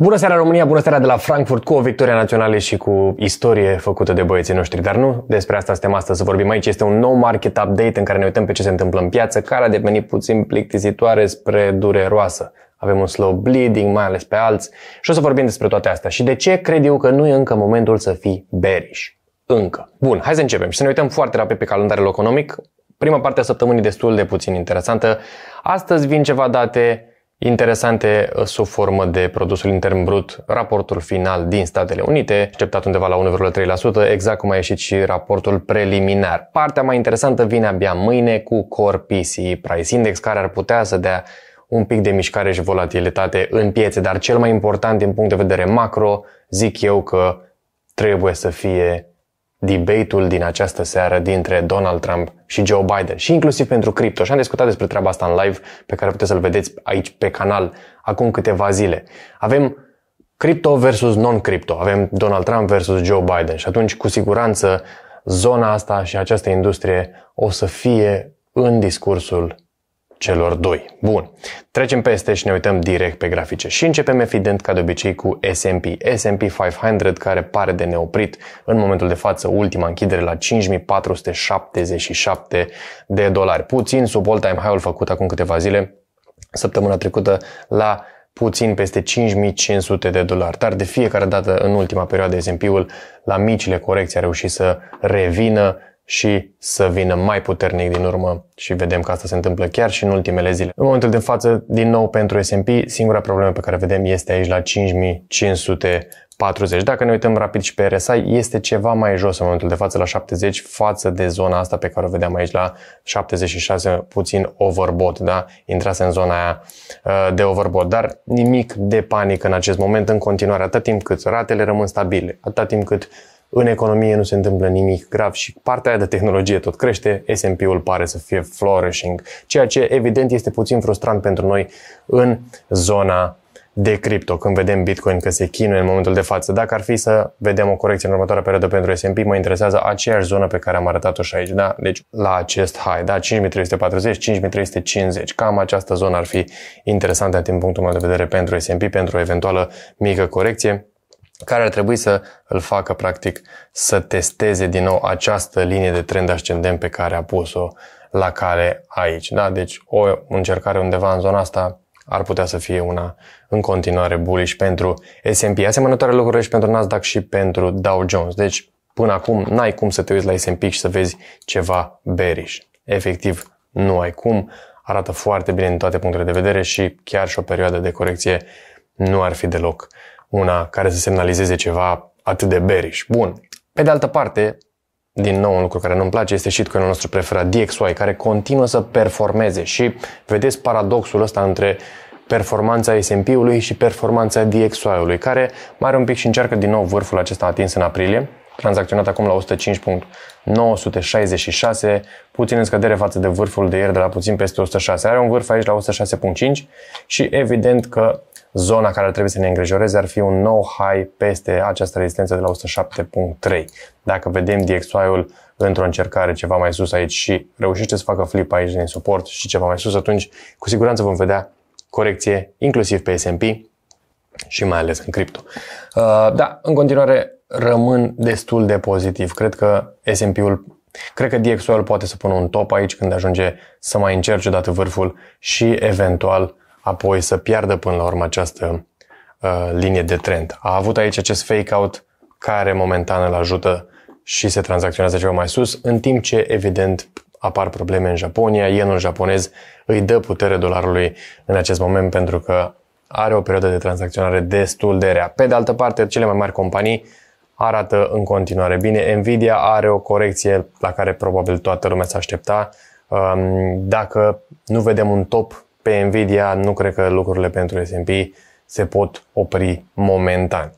Bună seara România, bună seara de la Frankfurt cu o victorie națională și cu istorie făcută de băieții noștri. Dar nu despre asta suntem astăzi să vorbim aici. Este un nou market update în care ne uităm pe ce se întâmplă în piață, care a devenit puțin plictisitoare spre dureroasă. Avem un slow bleeding, mai ales pe alți. Și o să vorbim despre toate astea. Și de ce cred eu că nu e încă momentul să fii bearish. Încă. Bun, hai să începem și să ne uităm foarte rapid pe calendarul economic. Prima parte a săptămânii destul de puțin interesantă. Astăzi vin ceva date interesante uh, sub formă de produsul intern brut, raportul final din Statele Unite, așteptat undeva la 1,3%, exact cum a ieșit și raportul preliminar. Partea mai interesantă vine abia mâine cu Core PCI Price Index, care ar putea să dea un pic de mișcare și volatilitate în piețe, dar cel mai important din punct de vedere macro, zic eu că trebuie să fie debate-ul din această seară dintre Donald Trump și Joe Biden și inclusiv pentru cripto. Și am discutat despre treaba asta în live pe care puteți să-l vedeți aici pe canal acum câteva zile. Avem cripto versus non-cripto, avem Donald Trump versus Joe Biden și atunci cu siguranță zona asta și această industrie o să fie în discursul celor doi. Bun, trecem peste și ne uităm direct pe grafice și începem evident ca de obicei cu S&P. S&P 500 care pare de neoprit în momentul de față ultima închidere la 5477 de dolari, puțin sub all-time high-ul făcut acum câteva zile, săptămâna trecută la puțin peste 5500 de dolari, dar de fiecare dată în ultima perioadă S&P-ul la micile corecții a reușit să revină și să vină mai puternic din urmă și vedem că asta se întâmplă chiar și în ultimele zile. În momentul de față, din nou pentru S&P, singura problemă pe care vedem este aici la 5540. Dacă ne uităm rapid și pe RSI, este ceva mai jos în momentul de față la 70 față de zona asta pe care o vedeam aici la 76, puțin overbought, da? Intrase în zona aia uh, de overbought, dar nimic de panică în acest moment în continuare, atât timp cât ratele rămân stabile, atât timp cât în economie nu se întâmplă nimic grav și partea aia de tehnologie tot crește, S&P-ul pare să fie flourishing, ceea ce evident este puțin frustrant pentru noi în zona de cripto, când vedem Bitcoin că se chinuie în momentul de față. Dacă ar fi să vedem o corecție în următoarea perioadă pentru S&P, mă interesează aceeași zonă pe care am arătat-o și aici, da? Deci la acest high, da? 5340-5350. Cam această zonă ar fi interesantă din punctul meu de vedere pentru S&P, pentru o eventuală mică corecție care ar trebui să îl facă, practic, să testeze din nou această linie de trend ascendent pe care a pus-o la care aici. Da? Deci o încercare undeva în zona asta ar putea să fie una în continuare bullish pentru S&P. Asemănătoare lucruri și pentru Nasdaq și pentru Dow Jones. Deci până acum n-ai cum să te uiți la S&P și să vezi ceva bearish. Efectiv, nu ai cum. Arată foarte bine din toate punctele de vedere și chiar și o perioadă de corecție nu ar fi deloc una care să semnalizeze ceva atât de bearish. Bun. Pe de altă parte, din nou un lucru care nu-mi place este shitcoinul nostru preferat DXY, care continuă să performeze și vedeți paradoxul ăsta între performanța S&P-ului și performanța DXY-ului, care mai are un pic și încearcă din nou vârful acesta atins în aprilie, tranzacționat acum la 105.966, puțin în scădere față de vârful de ieri de la puțin peste 106. Are un vârf aici la 106.5 și evident că zona care ar trebui să ne îngrijoreze ar fi un nou high peste această rezistență de la 107.3. Dacă vedem DXY-ul într-o încercare ceva mai sus aici și reușește să facă flip aici din suport și ceva mai sus, atunci cu siguranță vom vedea corecție inclusiv pe S&P și mai ales în cripto. Uh, da, în continuare rămân destul de pozitiv. Cred că S&P-ul, cred că dxo ul poate să pună un top aici când ajunge să mai încerce odată vârful și eventual apoi să piardă până la urmă această uh, linie de trend. A avut aici acest fake-out care momentan îl ajută și se tranzacționează ceva mai sus, în timp ce, evident, apar probleme în Japonia, Ienul japonez îi dă putere dolarului în acest moment pentru că are o perioadă de tranzacționare destul de rea. Pe de altă parte, cele mai mari companii arată în continuare bine. Nvidia are o corecție la care probabil toată lumea se aștepta. Um, dacă nu vedem un top pe Nvidia, nu cred că lucrurile pentru S&P se pot opri momentan.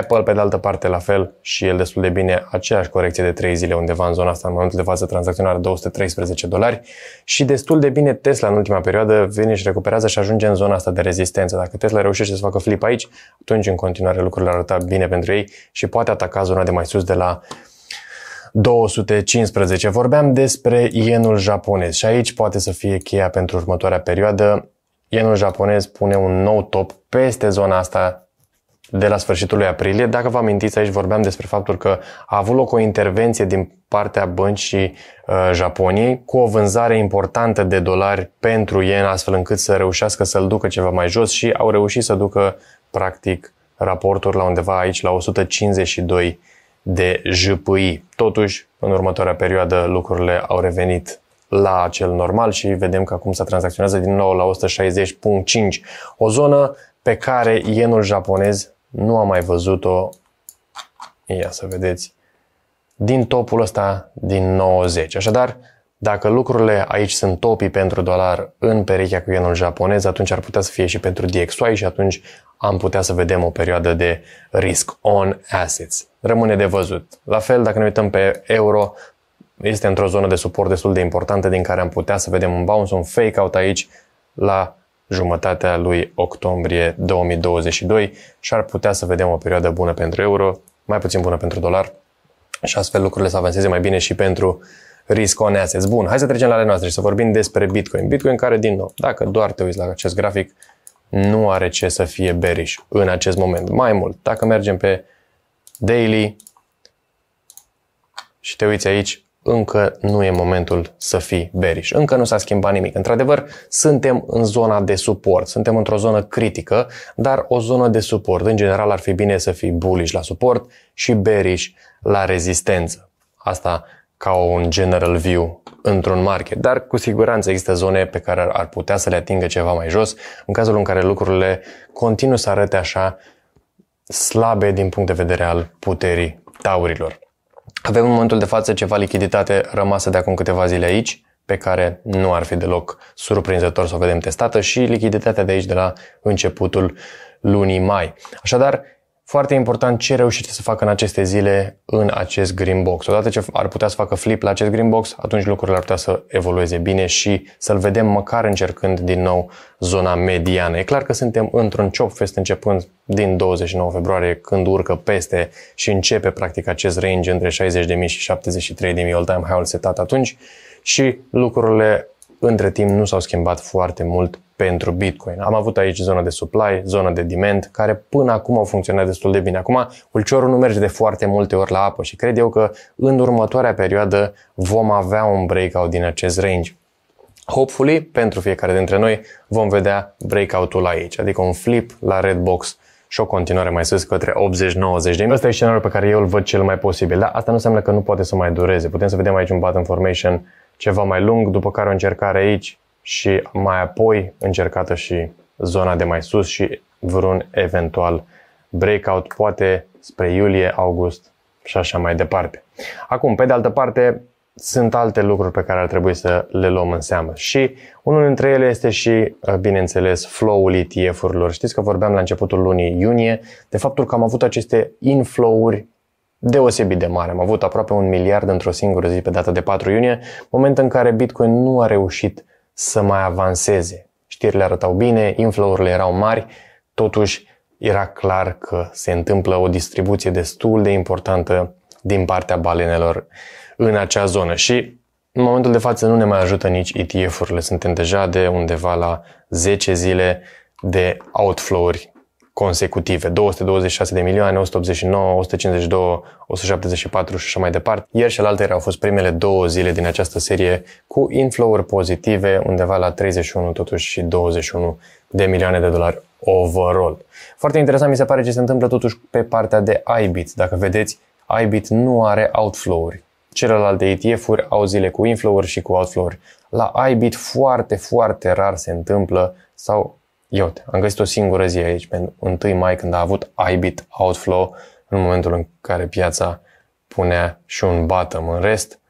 Apple, pe de altă parte, la fel și el destul de bine aceeași corecție de 3 zile undeva în zona asta, în momentul de față tranzacționare 213 dolari și destul de bine Tesla în ultima perioadă vine și recuperează și ajunge în zona asta de rezistență. Dacă Tesla reușește să facă flip aici, atunci în continuare lucrurile arăta bine pentru ei și poate ataca zona de mai sus de la 215. Vorbeam despre ienul japonez și aici poate să fie cheia pentru următoarea perioadă. Ienul japonez pune un nou top peste zona asta de la sfârșitul lui aprilie. Dacă vă amintiți, aici vorbeam despre faptul că a avut loc o intervenție din partea băncii uh, Japoniei cu o vânzare importantă de dolari pentru yen, astfel încât să reușească să-l ducă ceva mai jos și au reușit să ducă, practic, raportul la undeva aici la 152 de JPI. Totuși, în următoarea perioadă, lucrurile au revenit la cel normal și vedem că acum se tranzacționează din nou la 160.5, o zonă pe care yenul japonez nu am mai văzut-o, ia să vedeți, din topul ăsta din 90. Așadar, dacă lucrurile aici sunt topii pentru dolar în perechea cu ienul japonez, atunci ar putea să fie și pentru DXY și atunci am putea să vedem o perioadă de risk on assets. Rămâne de văzut. La fel, dacă ne uităm pe euro, este într-o zonă de suport destul de importantă din care am putea să vedem un bounce, un fake-out aici la jumătatea lui octombrie 2022 și ar putea să vedem o perioadă bună pentru euro, mai puțin bună pentru dolar și astfel lucrurile să avanseze mai bine și pentru risk on assets. Bun, hai să trecem la ale noastre și să vorbim despre Bitcoin. Bitcoin care, din nou, dacă doar te uiți la acest grafic, nu are ce să fie bearish în acest moment. Mai mult, dacă mergem pe daily și te uiți aici, încă nu e momentul să fii bearish. Încă nu s-a schimbat nimic. Într-adevăr, suntem în zona de suport, suntem într-o zonă critică, dar o zonă de suport. În general, ar fi bine să fii bullish la suport și bearish la rezistență. Asta ca un general view într-un market, dar cu siguranță există zone pe care ar putea să le atingă ceva mai jos. În cazul în care lucrurile continuă să arate așa slabe din punct de vedere al puterii taurilor. Avem în momentul de față ceva lichiditate rămasă de acum câteva zile aici, pe care nu ar fi deloc surprinzător să o vedem testată și lichiditatea de aici de la începutul lunii mai. Așadar, foarte important ce reușește să facă în aceste zile în acest green box. Odată ce ar putea să facă flip la acest green box, atunci lucrurile ar putea să evolueze bine și să-l vedem măcar încercând din nou zona mediană. E clar că suntem într-un chop fest începând din 29 februarie când urcă peste și începe practic acest range între 60.000 și 73.000 all-time high-ul setat atunci și lucrurile între timp nu s-au schimbat foarte mult pentru Bitcoin. Am avut aici zona de supply, zona de demand, care până acum au funcționat destul de bine. Acum, ulciorul nu merge de foarte multe ori la apă și cred eu că în următoarea perioadă vom avea un breakout din acest range. Hopefully, pentru fiecare dintre noi, vom vedea breakout-ul aici, adică un flip la red box și o continuare mai sus către 80-90 de mii. Asta e scenariul pe care eu îl văd cel mai posibil, dar asta nu înseamnă că nu poate să mai dureze. Putem să vedem aici un button formation ceva mai lung, după care o încercare aici, și mai apoi încercată și zona de mai sus și vreun eventual breakout, poate spre iulie, august și așa mai departe. Acum, pe de altă parte, sunt alte lucruri pe care ar trebui să le luăm în seamă și unul dintre ele este și, eh, bineînțeles, flow-ul ETF-urilor. Știți că vorbeam la începutul lunii iunie de faptul că am avut aceste inflow-uri deosebit de mare. Am avut aproape un miliard într-o singură zi pe data de 4 iunie, moment în care Bitcoin nu a reușit să mai avanseze. Știrile arătau bine, inflăurile erau mari, totuși era clar că se întâmplă o distribuție destul de importantă din partea balenelor în acea zonă și în momentul de față nu ne mai ajută nici ETF-urile. Suntem deja de undeva la 10 zile de outflow-uri consecutive, 226 de milioane, 189, 152, 174 și așa mai departe. Ieri și alaltă au fost primele două zile din această serie cu inflow-uri pozitive undeva la 31 totuși și 21 de milioane de dolari overall. Foarte interesant mi se pare ce se întâmplă totuși pe partea de iBit. Dacă vedeți, iBit nu are outflow-uri. Celelalte ETF-uri au zile cu inflow-uri și cu outflow-uri. La iBit foarte, foarte rar se întâmplă sau Iote. Am găsit o singură zi aici, pe 1 mai, când a avut IBIT outflow, în momentul în care piața punea și un bottom. În rest,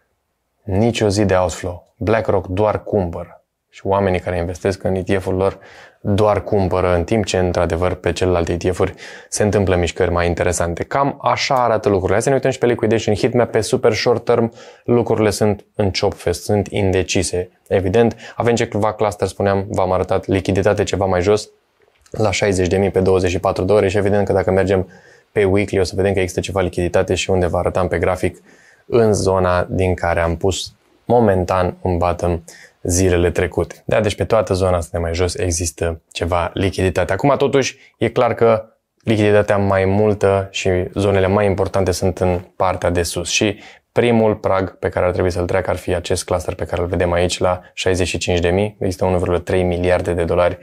nicio zi de outflow. BlackRock doar cumpără. Și oamenii care investesc în ETF-ul lor doar cumpără, în timp ce, într-adevăr, pe celelalte ETF-uri se întâmplă mișcări mai interesante. Cam așa arată lucrurile. Hai să ne uităm și pe liquidation hitmap, pe super short term, lucrurile sunt în fest, sunt indecise, evident. Avem ceva cluster, spuneam, v-am arătat lichiditate ceva mai jos, la 60.000 pe 24 de ore și evident că dacă mergem pe weekly o să vedem că există ceva lichiditate și unde vă arătam pe grafic în zona din care am pus momentan un bottom zilele trecute. Da, deci pe toată zona asta de mai jos există ceva lichiditate. Acum totuși e clar că lichiditatea mai multă și zonele mai importante sunt în partea de sus și primul prag pe care ar trebui să-l treacă ar fi acest cluster pe care îl vedem aici la 65.000, există 1,3 miliarde de dolari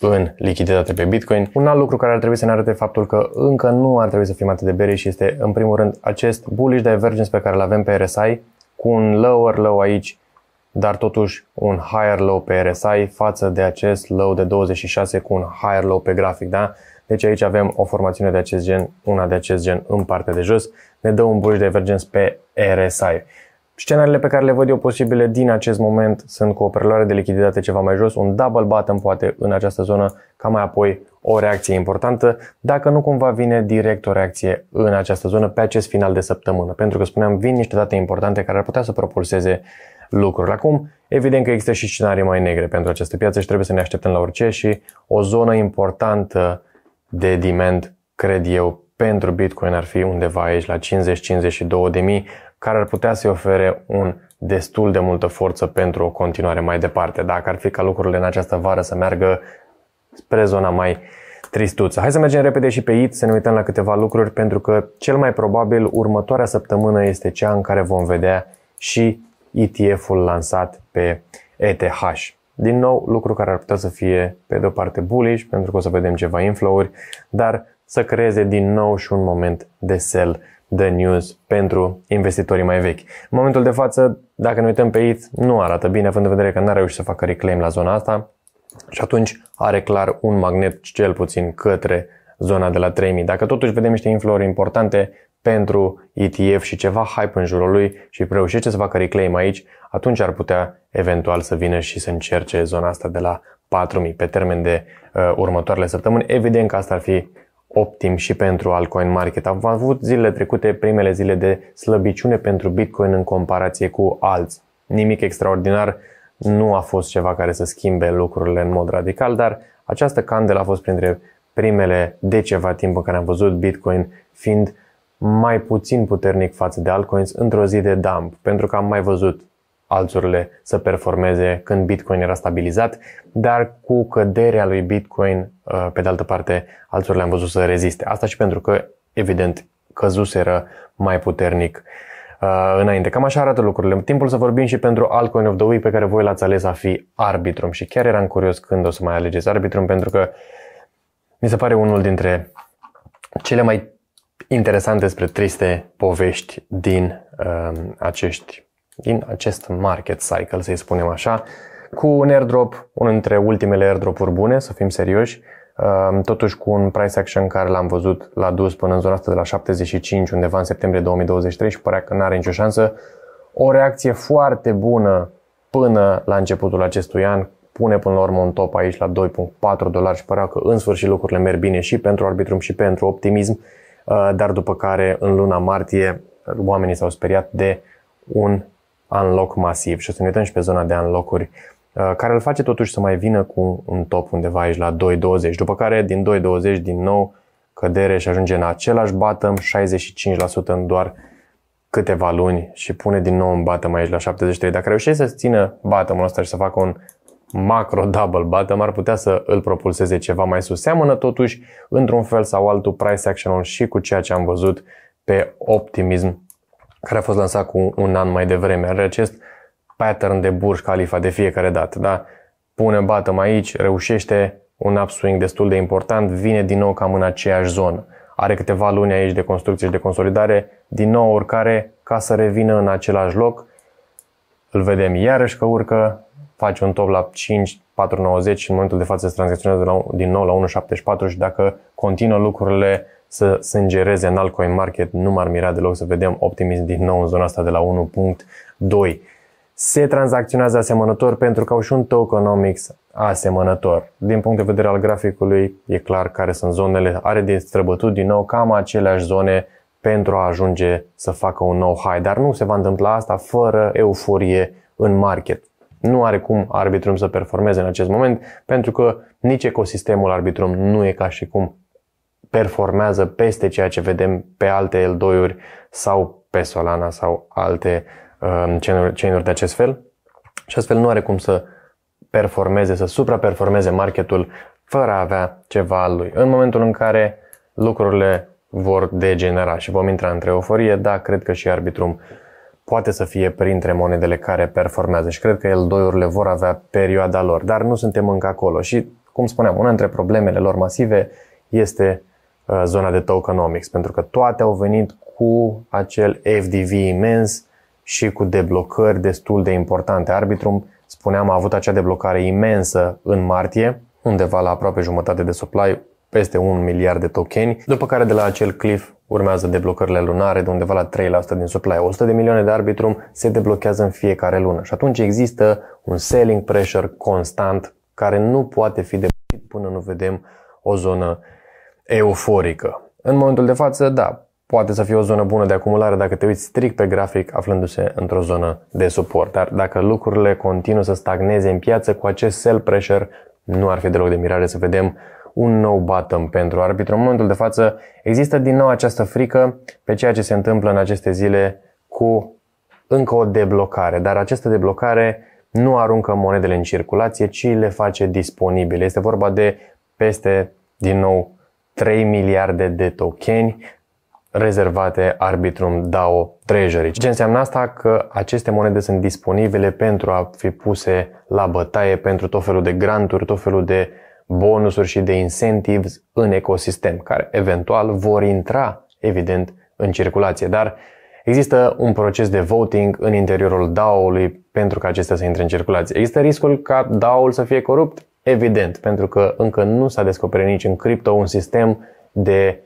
în lichiditate pe Bitcoin. Un alt lucru care ar trebui să ne arate faptul că încă nu ar trebui să fim atât de bearish este în primul rând acest bullish divergence pe care îl avem pe RSI cu un lower low aici dar totuși un higher low pe RSI față de acest low de 26 cu un higher low pe grafic, da? Deci aici avem o formațiune de acest gen, una de acest gen în partea de jos, ne dă un de divergence pe RSI. Scenariile pe care le văd eu posibile din acest moment sunt cu o preluare de lichiditate ceva mai jos, un double bottom poate în această zonă, ca mai apoi o reacție importantă, dacă nu cumva vine direct o reacție în această zonă pe acest final de săptămână, pentru că spuneam vin niște date importante care ar putea să propulseze lucruri. Acum, evident că există și scenarii mai negre pentru această piață și trebuie să ne așteptăm la orice și o zonă importantă de demand, cred eu, pentru Bitcoin ar fi undeva aici la 50-52 de mii, care ar putea să-i ofere un destul de multă forță pentru o continuare mai departe. Dacă ar fi ca lucrurile în această vară să meargă spre zona mai tristuță. Hai să mergem repede și pe IT să ne uităm la câteva lucruri pentru că cel mai probabil următoarea săptămână este cea în care vom vedea și ETF-ul lansat pe ETH. Din nou, lucru care ar putea să fie pe de o parte bullish, pentru că o să vedem ceva inflow-uri, dar să creeze din nou și un moment de sell de news pentru investitorii mai vechi. În momentul de față, dacă ne uităm pe ETH, nu arată bine, având în vedere că n-a reușit să facă reclaim la zona asta și atunci are clar un magnet cel puțin către zona de la 3000. Dacă totuși vedem niște inflori importante, pentru ETF și ceva hype în jurul lui și reușește să facă reclaim aici, atunci ar putea eventual să vină și să încerce zona asta de la 4000 pe termen de uh, următoarele săptămâni. Evident că asta ar fi optim și pentru altcoin market. Am avut zilele trecute primele zile de slăbiciune pentru Bitcoin în comparație cu alți. Nimic extraordinar, nu a fost ceva care să schimbe lucrurile în mod radical, dar această candelă a fost printre primele de ceva timp în care am văzut Bitcoin fiind uh, mai puțin puternic față de altcoins într-o zi de dump, pentru că am mai văzut alțurile să performeze când Bitcoin era stabilizat, dar cu căderea lui Bitcoin, uh, pe de altă parte, alțurile am văzut să reziste. Asta și pentru că, evident, căzuseră mai puternic uh, înainte. Cam așa arată lucrurile. Timpul să vorbim și pentru altcoin of the week pe care voi l-ați ales a fi Arbitrum și chiar eram curios când o să mai alegeți Arbitrum pentru că mi se pare unul dintre cele mai interesant despre triste povești din uh, acești din acest market cycle, să-i spunem așa, cu un airdrop, unul dintre ultimele airdrop-uri bune, să fim serioși, um, totuși cu un price action care l-am văzut, l-a dus până în zona asta de la 75 undeva în septembrie 2023 și părea că nu are nicio șansă. O reacție foarte bună până la începutul acestui an pune până la urmă un top aici la 2.4 dolari și părea că în sfârșit lucrurile merg bine și pentru Arbitrum și pentru Optimism Uh, dar după care în luna martie oamenii s-au speriat de un unlock masiv și o să ne uităm și pe zona de unlock-uri uh, care îl face totuși să mai vină cu un top undeva aici la 2.20, după care din 2.20 din nou cădere și ajunge în același bottom, 65% în doar câteva luni și pune din nou un bottom aici la 73. Dacă reușește să țină bottom ăsta și să facă un macro double bottom ar putea să îl propulseze ceva mai sus. Seamănă totuși, într-un fel sau altul, price action-ul și cu ceea ce am văzut pe optimism care a fost lansat cu un an mai devreme. Are acest pattern de burș califa de fiecare dată, da? Pune bottom aici, reușește un upswing destul de important, vine din nou cam în aceeași zonă. Are câteva luni aici de construcție și de consolidare, din nou urcare ca să revină în același loc. Îl vedem iarăși că urcă, faci un top la 5, 4,90 și în momentul de față se tranzacționează din nou la 1,74 și dacă continuă lucrurile să sângereze în altcoin market, nu m-ar mira deloc să vedem optimism din nou în zona asta de la 1.2. Se tranzacționează asemănător pentru că au și un tokenomics asemănător. Din punct de vedere al graficului, e clar care sunt zonele, are de străbătut din nou cam aceleași zone pentru a ajunge să facă un nou high, dar nu se va întâmpla asta fără euforie în market nu are cum Arbitrum să performeze în acest moment, pentru că nici ecosistemul Arbitrum nu e ca și cum performează peste ceea ce vedem pe alte L2-uri sau pe Solana sau alte uh, chain-uri de acest fel. Și astfel nu are cum să performeze, să supraperformeze marketul fără a avea ceva al lui. În momentul în care lucrurile vor degenera și vom intra într-o euforie, da, cred că și Arbitrum uh, poate să fie printre monedele care performează și cred că el doiurile vor avea perioada lor, dar nu suntem încă acolo și, cum spuneam, una dintre problemele lor masive este uh, zona de tokenomics, pentru că toate au venit cu acel FDV imens și cu deblocări destul de importante. Arbitrum, spuneam, a avut acea deblocare imensă în martie, undeva la aproape jumătate de supply, peste 1 miliard de tokeni, după care de la acel cliff urmează deblocările lunare de undeva la 3% din supply. 100 de milioane de arbitrum se deblochează în fiecare lună și atunci există un selling pressure constant care nu poate fi depășit până nu vedem o zonă euforică. În momentul de față, da, poate să fie o zonă bună de acumulare dacă te uiți strict pe grafic aflându-se într-o zonă de suport, dar dacă lucrurile continuă să stagneze în piață cu acest sell pressure, nu ar fi deloc de mirare să vedem un nou bottom pentru arbitru. În momentul de față există din nou această frică pe ceea ce se întâmplă în aceste zile cu încă o deblocare, dar această deblocare nu aruncă monedele în circulație, ci le face disponibile. Este vorba de peste, din nou, 3 miliarde de tokeni rezervate arbitrum DAO Treasury. Ce înseamnă asta? Că aceste monede sunt disponibile pentru a fi puse la bătaie pentru tot felul de granturi, tot felul de bonusuri și de incentives în ecosistem, care eventual vor intra, evident, în circulație. Dar există un proces de voting în interiorul DAO-ului pentru ca acestea să intre în circulație. Există riscul ca DAO-ul să fie corupt? Evident, pentru că încă nu s-a descoperit nici în cripto un sistem de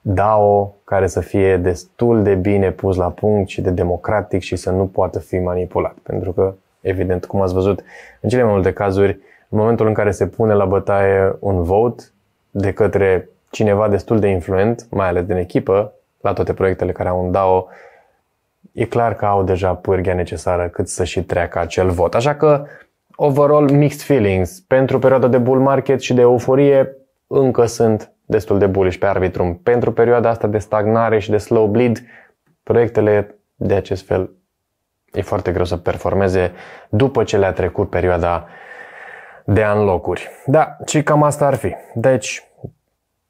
DAO care să fie destul de bine pus la punct și de democratic și să nu poată fi manipulat. Pentru că, evident, cum ați văzut, în cele mai multe cazuri, în momentul în care se pune la bătaie un vote de către cineva destul de influent, mai ales din echipă, la toate proiectele care au un DAO, e clar că au deja pârghia necesară cât să și treacă acel vot. Așa că, overall, mixed feelings. Pentru perioada de bull market și de euforie, încă sunt destul de bullish pe arbitrum. Pentru perioada asta de stagnare și de slow bleed, proiectele de acest fel e foarte greu să performeze după ce le-a trecut perioada de an locuri. Da, și cam asta ar fi. Deci,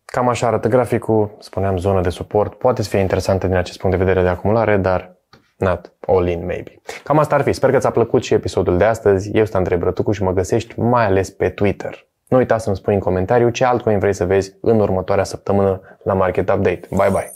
cam așa arată graficul, spuneam zona de suport, poate să fie interesantă din acest punct de vedere de acumulare, dar not all in maybe. Cam asta ar fi. Sper că ți-a plăcut și episodul de astăzi. Eu sunt Andrei Brătucu și mă găsești mai ales pe Twitter. Nu uita să-mi spui în comentariu ce altcoin vrei să vezi în următoarea săptămână la Market Update. Bye bye!